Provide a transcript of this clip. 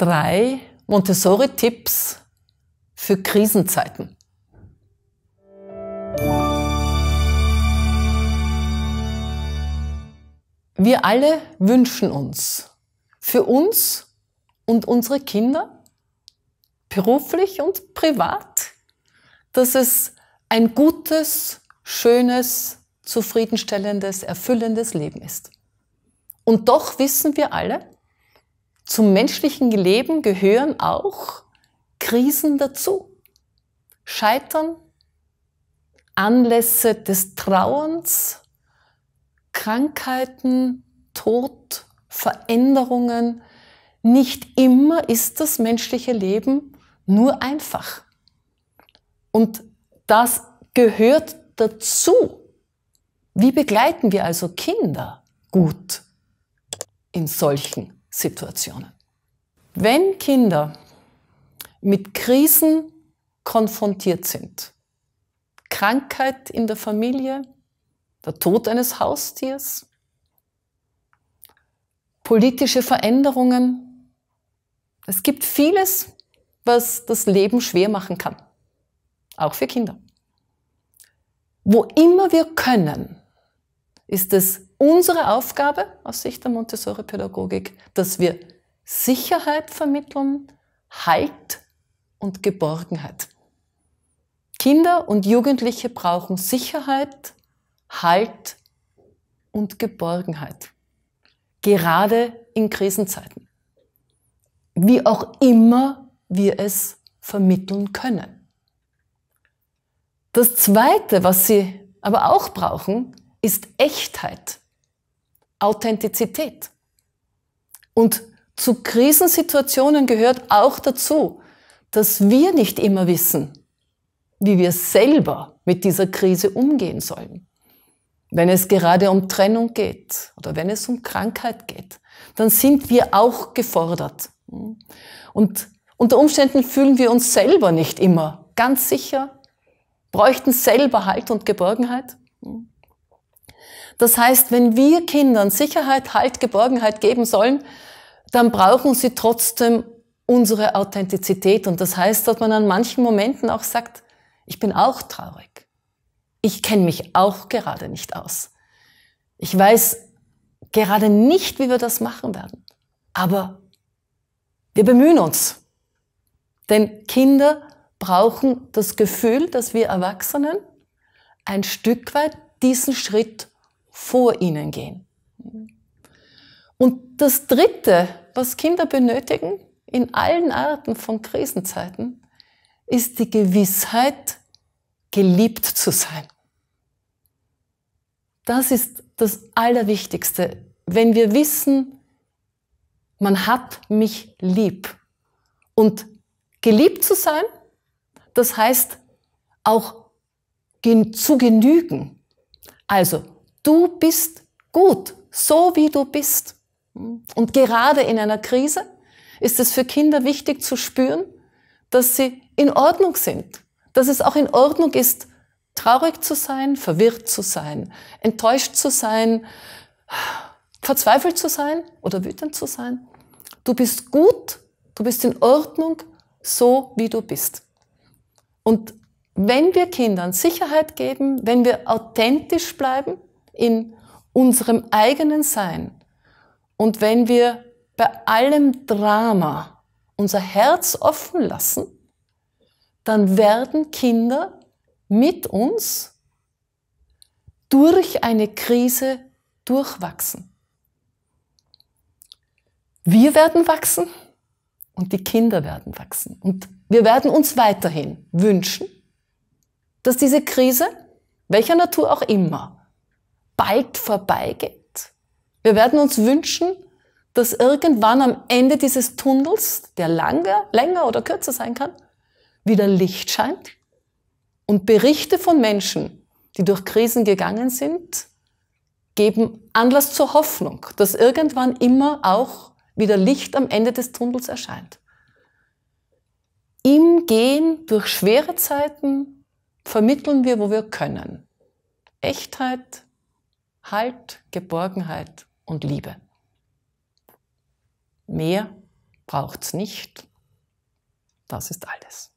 drei Montessori-Tipps für Krisenzeiten. Wir alle wünschen uns für uns und unsere Kinder, beruflich und privat, dass es ein gutes, schönes, zufriedenstellendes, erfüllendes Leben ist. Und doch wissen wir alle, zum menschlichen Leben gehören auch Krisen dazu. Scheitern, Anlässe des Trauens, Krankheiten, Tod, Veränderungen. Nicht immer ist das menschliche Leben nur einfach. Und das gehört dazu. Wie begleiten wir also Kinder gut in solchen Situationen. Wenn Kinder mit Krisen konfrontiert sind, Krankheit in der Familie, der Tod eines Haustiers, politische Veränderungen. Es gibt vieles, was das Leben schwer machen kann, auch für Kinder. Wo immer wir können, ist es unsere Aufgabe aus Sicht der Montessori-Pädagogik, dass wir Sicherheit vermitteln, Halt und Geborgenheit. Kinder und Jugendliche brauchen Sicherheit, Halt und Geborgenheit. Gerade in Krisenzeiten. Wie auch immer wir es vermitteln können. Das Zweite, was sie aber auch brauchen, ist Echtheit. Authentizität. Und zu Krisensituationen gehört auch dazu, dass wir nicht immer wissen, wie wir selber mit dieser Krise umgehen sollen. Wenn es gerade um Trennung geht oder wenn es um Krankheit geht, dann sind wir auch gefordert. Und unter Umständen fühlen wir uns selber nicht immer ganz sicher, bräuchten selber Halt und Geborgenheit. Das heißt, wenn wir Kindern Sicherheit, Halt, Geborgenheit geben sollen, dann brauchen sie trotzdem unsere Authentizität. Und das heißt, dass man an manchen Momenten auch sagt, ich bin auch traurig. Ich kenne mich auch gerade nicht aus. Ich weiß gerade nicht, wie wir das machen werden. Aber wir bemühen uns. Denn Kinder brauchen das Gefühl, dass wir Erwachsenen ein Stück weit diesen Schritt vor ihnen gehen. Und das Dritte, was Kinder benötigen in allen Arten von Krisenzeiten, ist die Gewissheit, geliebt zu sein. Das ist das Allerwichtigste. Wenn wir wissen, man hat mich lieb. Und geliebt zu sein, das heißt auch zu genügen. Also du bist gut, so wie du bist. Und gerade in einer Krise ist es für Kinder wichtig zu spüren, dass sie in Ordnung sind, dass es auch in Ordnung ist, traurig zu sein, verwirrt zu sein, enttäuscht zu sein, verzweifelt zu sein oder wütend zu sein. Du bist gut, du bist in Ordnung, so wie du bist. Und wenn wir Kindern Sicherheit geben, wenn wir authentisch bleiben, in unserem eigenen Sein. Und wenn wir bei allem Drama unser Herz offen lassen, dann werden Kinder mit uns durch eine Krise durchwachsen. Wir werden wachsen und die Kinder werden wachsen. Und wir werden uns weiterhin wünschen, dass diese Krise, welcher Natur auch immer, bald vorbeigeht. Wir werden uns wünschen, dass irgendwann am Ende dieses Tunnels, der langer, länger oder kürzer sein kann, wieder Licht scheint und Berichte von Menschen, die durch Krisen gegangen sind, geben Anlass zur Hoffnung, dass irgendwann immer auch wieder Licht am Ende des Tunnels erscheint. Im Gehen durch schwere Zeiten vermitteln wir, wo wir können. Echtheit, Halt, Geborgenheit und Liebe. Mehr braucht's nicht. Das ist alles.